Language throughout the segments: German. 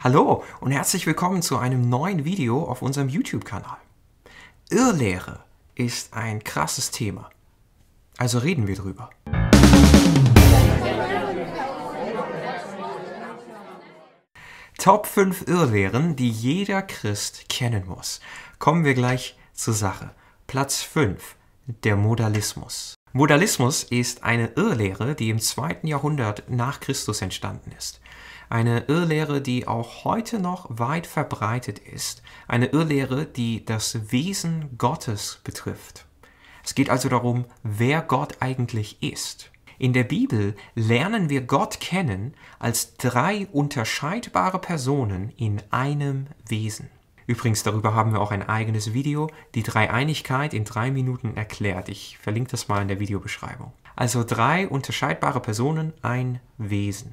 Hallo und herzlich willkommen zu einem neuen Video auf unserem YouTube-Kanal. Irrlehre ist ein krasses Thema. Also reden wir drüber. Top 5 Irrlehren, die jeder Christ kennen muss. Kommen wir gleich zur Sache. Platz 5. Der Modalismus. Modalismus ist eine Irrlehre, die im zweiten Jahrhundert nach Christus entstanden ist. Eine Irrlehre, die auch heute noch weit verbreitet ist. Eine Irrlehre, die das Wesen Gottes betrifft. Es geht also darum, wer Gott eigentlich ist. In der Bibel lernen wir Gott kennen als drei unterscheidbare Personen in einem Wesen. Übrigens, darüber haben wir auch ein eigenes Video, die Dreieinigkeit in drei Minuten erklärt. Ich verlinke das mal in der Videobeschreibung. Also drei unterscheidbare Personen, ein Wesen.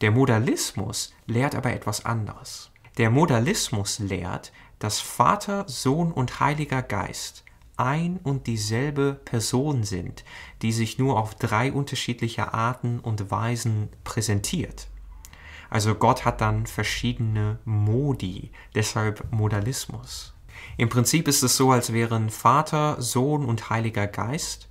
Der Modalismus lehrt aber etwas anderes. Der Modalismus lehrt, dass Vater, Sohn und Heiliger Geist ein und dieselbe Person sind, die sich nur auf drei unterschiedliche Arten und Weisen präsentiert. Also Gott hat dann verschiedene Modi, deshalb Modalismus. Im Prinzip ist es so, als wären Vater, Sohn und Heiliger Geist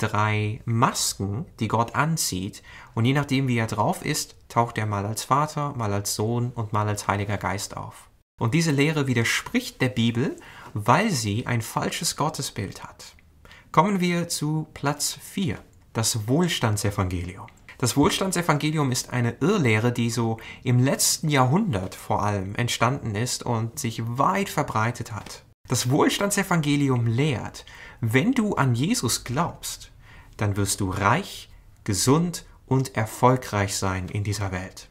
drei Masken, die Gott anzieht. Und je nachdem, wie er drauf ist, taucht er mal als Vater, mal als Sohn und mal als Heiliger Geist auf. Und diese Lehre widerspricht der Bibel, weil sie ein falsches Gottesbild hat. Kommen wir zu Platz 4, das Wohlstandsevangelium. Das Wohlstandsevangelium ist eine Irrlehre, die so im letzten Jahrhundert vor allem entstanden ist und sich weit verbreitet hat. Das Wohlstandsevangelium lehrt, wenn du an Jesus glaubst, dann wirst du reich, gesund und erfolgreich sein in dieser Welt.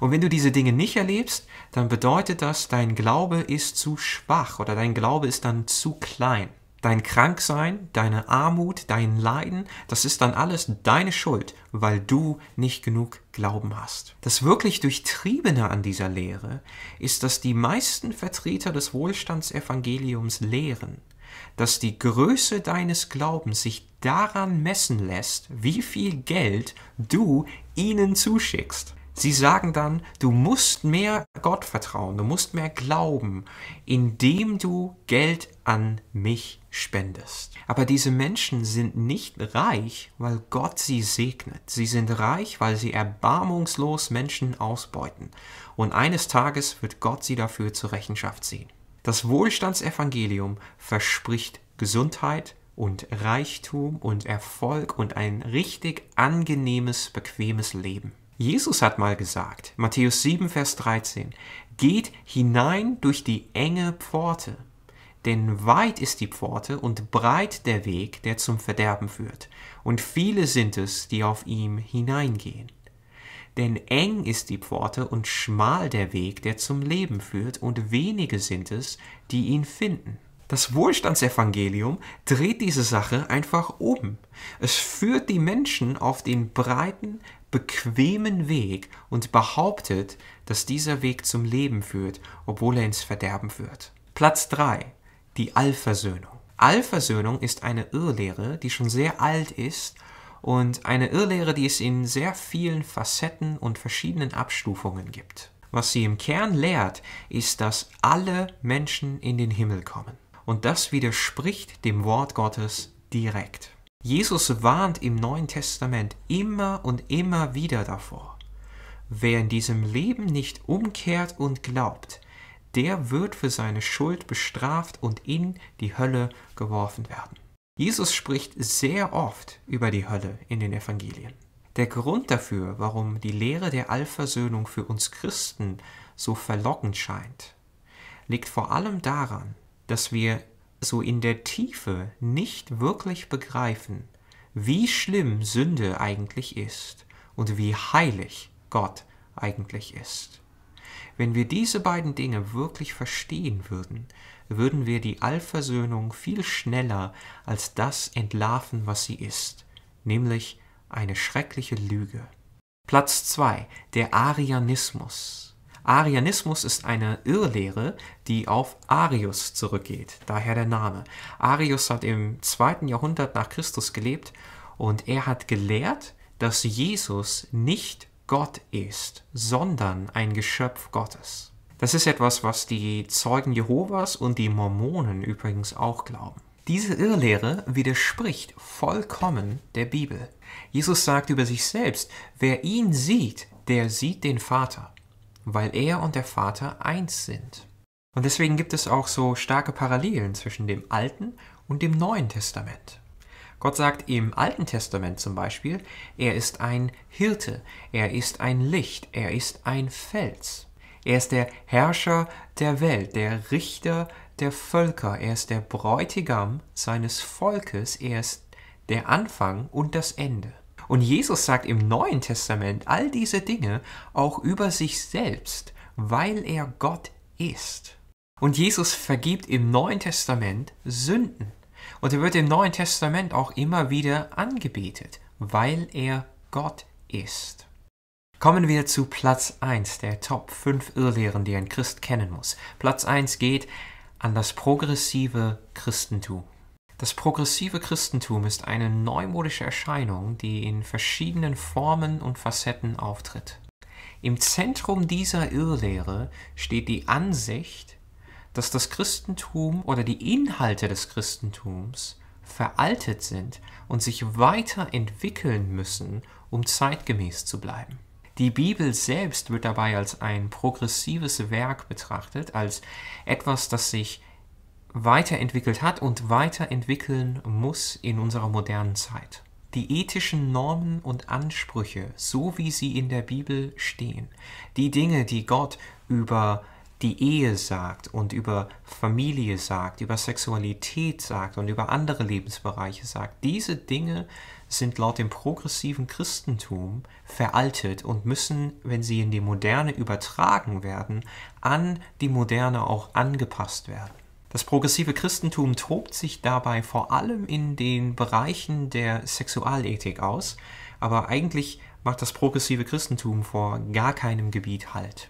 Und wenn du diese Dinge nicht erlebst, dann bedeutet das, dein Glaube ist zu schwach oder dein Glaube ist dann zu klein. Dein Kranksein, deine Armut, dein Leiden, das ist dann alles deine Schuld, weil du nicht genug Glauben hast. Das wirklich Durchtriebene an dieser Lehre ist, dass die meisten Vertreter des Wohlstandsevangeliums lehren, dass die Größe deines Glaubens sich daran messen lässt, wie viel Geld du ihnen zuschickst. Sie sagen dann, du musst mehr Gott vertrauen, du musst mehr glauben, indem du Geld an mich spendest. Aber diese Menschen sind nicht reich, weil Gott sie segnet. Sie sind reich, weil sie erbarmungslos Menschen ausbeuten. Und eines Tages wird Gott sie dafür zur Rechenschaft ziehen. Das Wohlstandsevangelium verspricht Gesundheit und Reichtum und Erfolg und ein richtig angenehmes, bequemes Leben. Jesus hat mal gesagt, Matthäus 7, Vers 13, geht hinein durch die enge Pforte, denn weit ist die Pforte und breit der Weg, der zum Verderben führt, und viele sind es, die auf ihm hineingehen. Denn eng ist die Pforte und schmal der Weg, der zum Leben führt, und wenige sind es, die ihn finden. Das Wohlstandsevangelium dreht diese Sache einfach um. Es führt die Menschen auf den breiten, bequemen Weg und behauptet, dass dieser Weg zum Leben führt, obwohl er ins Verderben führt. Platz 3. Die Allversöhnung. Allversöhnung ist eine Irrlehre, die schon sehr alt ist und eine Irrlehre, die es in sehr vielen Facetten und verschiedenen Abstufungen gibt. Was sie im Kern lehrt, ist, dass alle Menschen in den Himmel kommen. Und das widerspricht dem Wort Gottes direkt. Jesus warnt im Neuen Testament immer und immer wieder davor. Wer in diesem Leben nicht umkehrt und glaubt, der wird für seine Schuld bestraft und in die Hölle geworfen werden. Jesus spricht sehr oft über die Hölle in den Evangelien. Der Grund dafür, warum die Lehre der Allversöhnung für uns Christen so verlockend scheint, liegt vor allem daran, dass wir so in der Tiefe nicht wirklich begreifen, wie schlimm Sünde eigentlich ist und wie heilig Gott eigentlich ist. Wenn wir diese beiden Dinge wirklich verstehen würden, würden wir die Allversöhnung viel schneller als das entlarven, was sie ist, nämlich eine schreckliche Lüge. Platz 2. Der Arianismus. Arianismus ist eine Irrlehre, die auf Arius zurückgeht, daher der Name. Arius hat im zweiten Jahrhundert nach Christus gelebt und er hat gelehrt, dass Jesus nicht Gott ist, sondern ein Geschöpf Gottes. Das ist etwas, was die Zeugen Jehovas und die Mormonen übrigens auch glauben. Diese Irrlehre widerspricht vollkommen der Bibel. Jesus sagt über sich selbst, wer ihn sieht, der sieht den Vater, weil er und der Vater eins sind. Und deswegen gibt es auch so starke Parallelen zwischen dem Alten und dem Neuen Testament. Gott sagt im Alten Testament zum Beispiel, er ist ein Hirte, er ist ein Licht, er ist ein Fels. Er ist der Herrscher der Welt, der Richter der Völker. Er ist der Bräutigam seines Volkes. Er ist der Anfang und das Ende. Und Jesus sagt im Neuen Testament all diese Dinge auch über sich selbst, weil er Gott ist. Und Jesus vergibt im Neuen Testament Sünden. Und er wird im Neuen Testament auch immer wieder angebetet, weil er Gott ist. Kommen wir zu Platz 1 der Top 5 Irrlehren, die ein Christ kennen muss. Platz 1 geht an das progressive Christentum. Das progressive Christentum ist eine neumodische Erscheinung, die in verschiedenen Formen und Facetten auftritt. Im Zentrum dieser Irrlehre steht die Ansicht, dass das Christentum oder die Inhalte des Christentums veraltet sind und sich weiterentwickeln müssen, um zeitgemäß zu bleiben. Die Bibel selbst wird dabei als ein progressives Werk betrachtet, als etwas, das sich weiterentwickelt hat und weiterentwickeln muss in unserer modernen Zeit. Die ethischen Normen und Ansprüche, so wie sie in der Bibel stehen, die Dinge, die Gott über die Ehe sagt und über Familie sagt, über Sexualität sagt und über andere Lebensbereiche sagt, diese Dinge sind laut dem progressiven Christentum veraltet und müssen, wenn sie in die Moderne übertragen werden, an die Moderne auch angepasst werden. Das progressive Christentum tobt sich dabei vor allem in den Bereichen der Sexualethik aus, aber eigentlich macht das progressive Christentum vor gar keinem Gebiet Halt.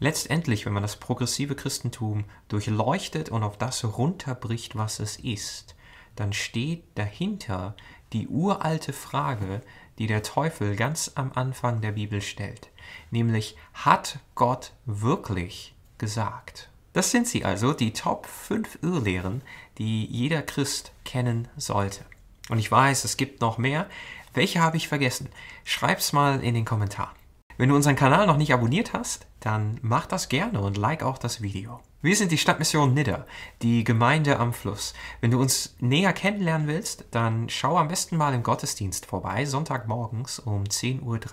Letztendlich, wenn man das progressive Christentum durchleuchtet und auf das runterbricht, was es ist, dann steht dahinter die uralte Frage, die der Teufel ganz am Anfang der Bibel stellt, nämlich hat Gott wirklich gesagt? Das sind sie also, die Top 5 Irrlehren, die jeder Christ kennen sollte. Und ich weiß, es gibt noch mehr. Welche habe ich vergessen? Schreib's mal in den Kommentaren. Wenn du unseren Kanal noch nicht abonniert hast, dann mach das gerne und like auch das Video. Wir sind die Stadtmission Nidder, die Gemeinde am Fluss. Wenn du uns näher kennenlernen willst, dann schau am besten mal im Gottesdienst vorbei, Sonntagmorgens um 10.30 Uhr.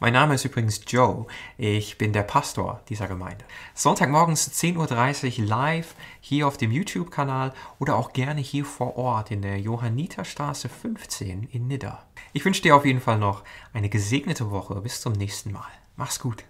Mein Name ist übrigens Joe, ich bin der Pastor dieser Gemeinde. Sonntagmorgens 10.30 Uhr live hier auf dem YouTube-Kanal oder auch gerne hier vor Ort in der Johanniterstraße 15 in Nidder. Ich wünsche dir auf jeden Fall noch eine gesegnete Woche. Bis zum nächsten Mal. Mach's gut.